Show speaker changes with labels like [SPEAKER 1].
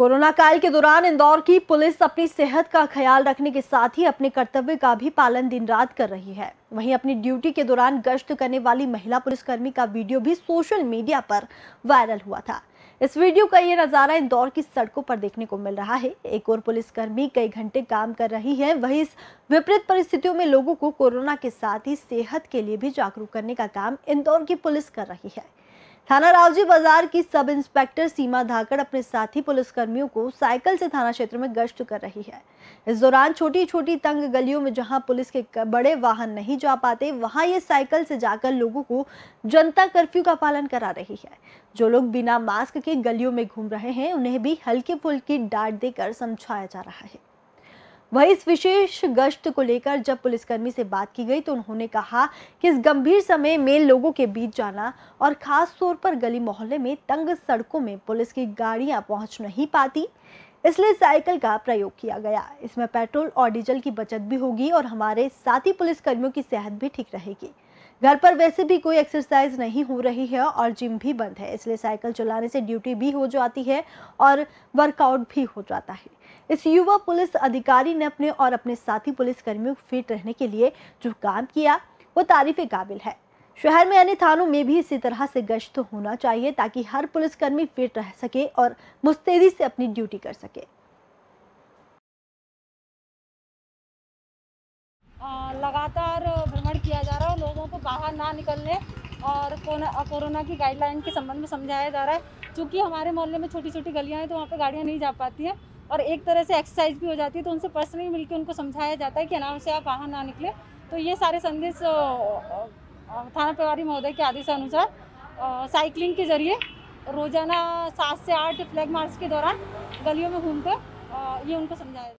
[SPEAKER 1] corona काल के दौरान इंदौर की पुलिस अपनी सेहत का ख्याल रखने के साथ ही अपने कर्तव्य का भी पालन दिन रात कर रही है वहीं अपनी ड्यूटी के दौरान गश्त करने वाली महिला पुलिसकर्मी का वीडियो भी सोशल मीडिया पर वायरल हुआ था इस वीडियो का ये नज़ारा इंदौर की सड़कों पर देखने को मिल रहा है एक और पुलिसकर्मी कई घंटे काम कर रही है वही इस विपरीत परिस्थितियों में लोगों को कोरोना के साथ ही सेहत के लिए भी जागरूक करने का काम इंदौर की पुलिस कर रही है थाना रावजी बाजार की सब इंस्पेक्टर सीमा धाकड़ अपने साथी पुलिसकर्मियों को साइकिल से थाना क्षेत्र में गश्त कर रही है इस दौरान छोटी छोटी तंग गलियों में जहां पुलिस के बड़े वाहन नहीं जा पाते वहां ये साइकिल से जाकर लोगों को जनता कर्फ्यू का पालन करा रही है जो लोग बिना मास्क के गलियों में घूम रहे हैं उन्हें भी हल्की फुल्की डांट देकर समझाया जा रहा है वहीं इस विशेष गश्त को लेकर जब पुलिसकर्मी से बात की गई तो उन्होंने कहा कि इस गंभीर समय में लोगों के बीच जाना और खास तौर पर गली मोहल्ले में तंग सड़कों में पुलिस की गाड़ियां पहुंच नहीं पाती इसलिए साइकिल का प्रयोग किया गया इसमें पेट्रोल और डीजल की बचत भी होगी और हमारे साथी पुलिसकर्मियों की सेहत भी ठीक रहेगी घर पर वैसे भी कोई एक्सरसाइज नहीं हो रही है और जिम भी बंद है इसलिए साइकिल चलाने से ड्यूटी भी हो जाती है और वर्कआउट भी हो जाता है इस युवा पुलिस अधिकारी ने अपने और अपने साथी पुलिस कर्मियों को फिट रहने के लिए जो काम किया वो तारीफ काबिल है शहर में अन्य थानों में भी इसी तरह से गश्त होना चाहिए ताकि हर पुलिसकर्मी फिट रह सके और मुस्तैदी से अपनी ड्यूटी कर सके
[SPEAKER 2] लगातार बाहर ना निकलने और कोरोना की गाइडलाइन के संबंध में समझाया जा रहा है क्योंकि हमारे मोहल्ले में छोटी छोटी गलियाँ हैं तो वहाँ पर गाड़ियाँ नहीं जा पाती हैं और एक तरह से एक्सरसाइज भी हो जाती है तो उनसे पर्सनली मिलकर उनको समझाया जाता है कि अनाम से आप बाहर ना निकले तो ये सारे संदेश थाना प्रभारी महोदय के आदेश अनुसार साइकिलिंग के जरिए रोजाना सात से आठ फ्लैग मार्च के दौरान गलियों में घूमकर ये उनको समझाया